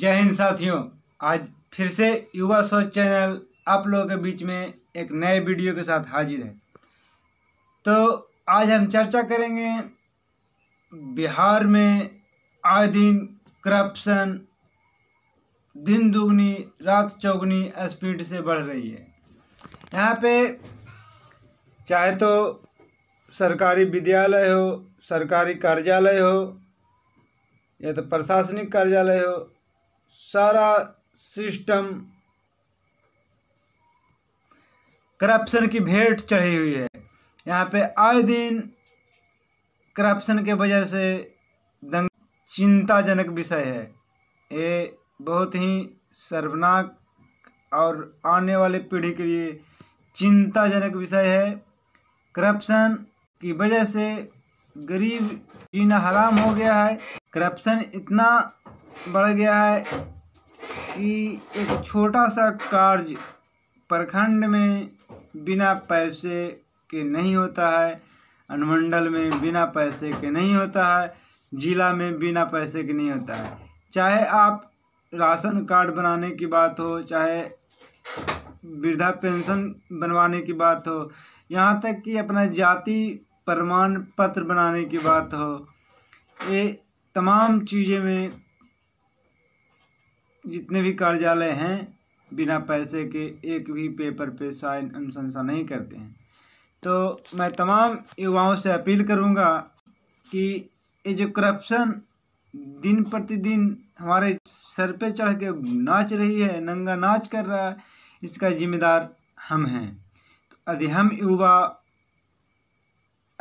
जय हिंद साथियों आज फिर से युवा सोच चैनल आप लोगों के बीच में एक नए वीडियो के साथ हाजिर है तो आज हम चर्चा करेंगे बिहार में आए दिन करप्शन दिन दुगनी रात चौगनी स्पीड से बढ़ रही है यहाँ पे चाहे तो सरकारी विद्यालय हो सरकारी कार्यालय हो या तो प्रशासनिक कार्यालय हो सारा सिस्टम करप्शन की भेंट चढ़ी हुई है यहाँ पे आए दिन करप्शन के वजह से दंग चिंताजनक विषय है ये बहुत ही सर्वनाक और आने वाले पीढ़ी के लिए चिंताजनक विषय है करप्शन की वजह से गरीब जीना हराम हो गया है करप्शन इतना बढ़ गया है कि एक छोटा सा कार्य प्रखंड में बिना पैसे के नहीं होता है अनुमंडल में बिना पैसे के नहीं होता है ज़िला में बिना पैसे के नहीं होता है चाहे आप राशन कार्ड बनाने की बात हो चाहे वृद्धा पेंशन बनवाने की बात हो यहाँ तक कि अपना जाति प्रमाण पत्र बनाने की बात हो ये तमाम चीज़ें में जितने भी कार्यालय हैं बिना पैसे के एक भी पेपर पे साइन अनुशंसा नहीं करते हैं तो मैं तमाम युवाओं से अपील करूंगा कि ये जो करप्शन दिन प्रतिदिन हमारे सर पे चढ़ के नाच रही है नंगा नाच कर रहा है इसका जिम्मेदार हम हैं तो यदि हम युवा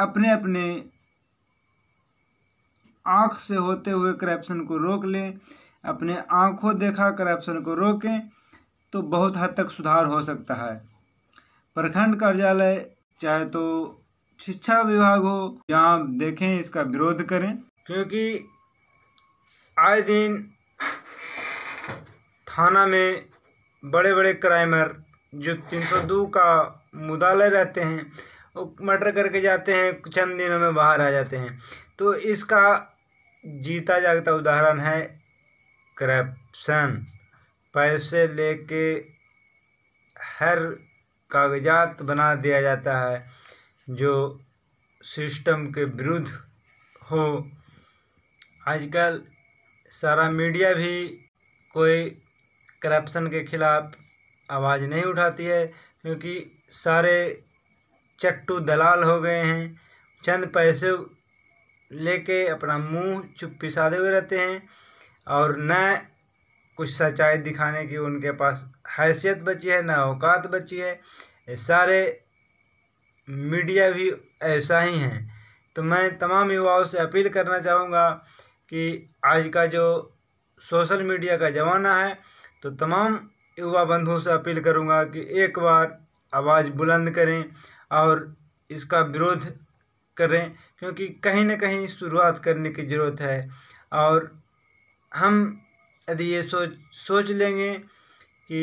अपने अपने आँख से होते हुए करप्शन को रोक लें अपने आँखों देखा करप्शन को रोकें तो बहुत हद तक सुधार हो सकता है प्रखंड कार्यालय चाहे तो शिक्षा विभाग हो जहाँ देखें इसका विरोध करें क्योंकि आए दिन थाना में बड़े बड़े क्राइमर जो 302 का मुदालय रहते हैं वो मर्डर करके जाते हैं चंद दिनों में बाहर आ जाते हैं तो इसका जीता जागता उदाहरण है करप्शन पैसे लेके हर कागजात बना दिया जाता है जो सिस्टम के विरुद्ध हो आजकल सारा मीडिया भी कोई करप्शन के खिलाफ आवाज़ नहीं उठाती है क्योंकि सारे चट्टू दलाल हो गए हैं चंद पैसे लेके अपना मुंह चुप साधे हुए रहते हैं और न कुछ सच्चाई दिखाने की उनके पास हैसियत बची है न औकात बची है सारे मीडिया भी ऐसा ही हैं तो मैं तमाम युवाओं से अपील करना चाहूँगा कि आज का जो सोशल मीडिया का ज़माना है तो तमाम युवा बंधुओं से अपील करूँगा कि एक बार आवाज़ बुलंद करें और इसका विरोध करें क्योंकि कहीं ना कहीं शुरुआत करने की ज़रूरत है और हम यदि ये सोच सोच लेंगे कि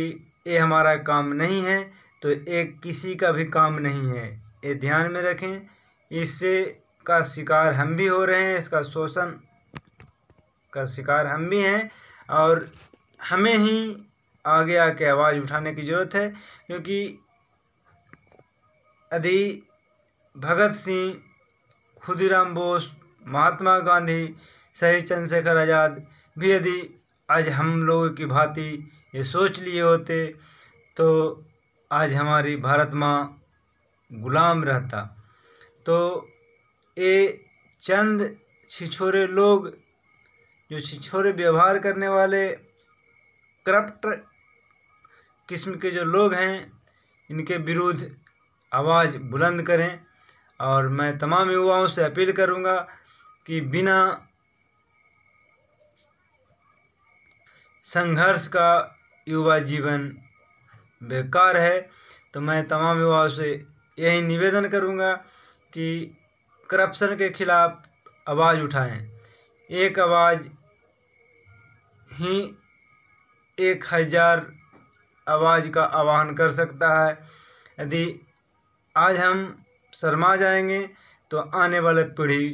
ये हमारा काम नहीं है तो एक किसी का भी काम नहीं है ये ध्यान में रखें इससे का शिकार हम भी हो रहे हैं इसका शोषण का शिकार हम भी हैं और हमें ही आगे आके आवाज़ उठाने की ज़रूरत है क्योंकि यदि भगत सिंह खुदीराम बोस महात्मा गांधी शहीद चंद्रशेखर आज़ाद भी यदि आज हम लोगों की भांति ये सोच लिए होते तो आज हमारी भारत माँ गुलाम रहता तो ये चंद छिछोरे लोग जो छिछोरे व्यवहार करने वाले करप्ट किस्म के जो लोग हैं इनके विरुद्ध आवाज़ बुलंद करें और मैं तमाम युवाओं से अपील करूंगा कि बिना संघर्ष का युवा जीवन बेकार है तो मैं तमाम युवाओं से यही निवेदन करूंगा कि करप्शन के खिलाफ आवाज़ उठाएं एक आवाज़ ही एक हज़ार आवाज़ का आह्वान कर सकता है यदि आज हम शर्मा जाएंगे तो आने वाले पीढ़ी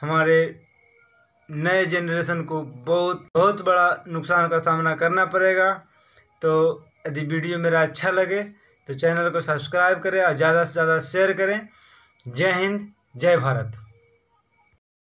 हमारे नए जनरेशन को बहुत बहुत बड़ा नुकसान का सामना करना पड़ेगा तो यदि वीडियो मेरा अच्छा लगे तो चैनल को सब्सक्राइब करें और ज़्यादा से ज़्यादा शेयर करें जय हिंद जय भारत